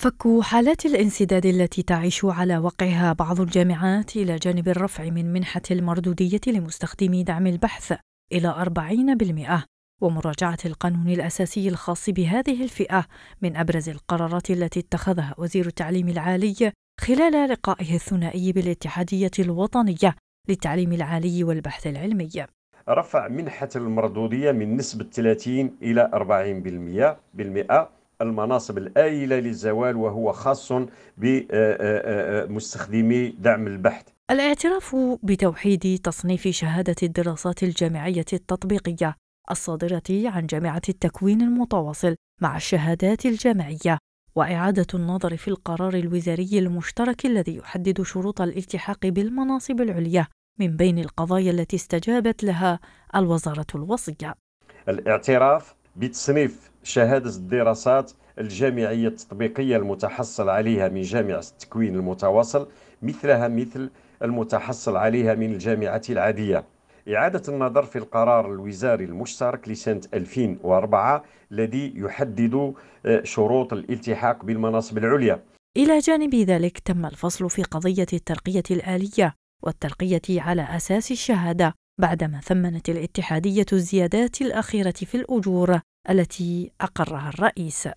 فك حالات الانسداد التي تعيش على وقعها بعض الجامعات إلى جانب الرفع من منحة المردودية لمستخدمي دعم البحث إلى 40% ومراجعة القانون الأساسي الخاص بهذه الفئة من أبرز القرارات التي اتخذها وزير التعليم العالي خلال لقائه الثنائي بالاتحادية الوطنية للتعليم العالي والبحث العلمي رفع منحة المردودية من نسبة 30 إلى 40% بالمئة المناصب الآيلة للزوال وهو خاص بمستخدمي آه، آه، آه، دعم البحث الاعتراف بتوحيد تصنيف شهادة الدراسات الجامعية التطبيقية الصادرة عن جامعة التكوين المتواصل مع الشهادات الجامعية وإعادة النظر في القرار الوزاري المشترك الذي يحدد شروط الالتحاق بالمناصب العليا من بين القضايا التي استجابت لها الوزارة الوصية. الاعتراف بتصنيف شهادة الدراسات الجامعية التطبيقية المتحصل عليها من جامعة التكوين المتواصل مثلها مثل المتحصل عليها من الجامعة العادية إعادة النظر في القرار الوزاري المشترك لسنة 2004 الذي يحدد آه، شروط الالتحاق بالمناصب العليا إلى جانب ذلك تم الفصل في قضية الترقية الآلية والترقية على أساس الشهادة بعدما ثمنت الاتحادية الزيادات الأخيرة في الأجور التي أقرها الرئيس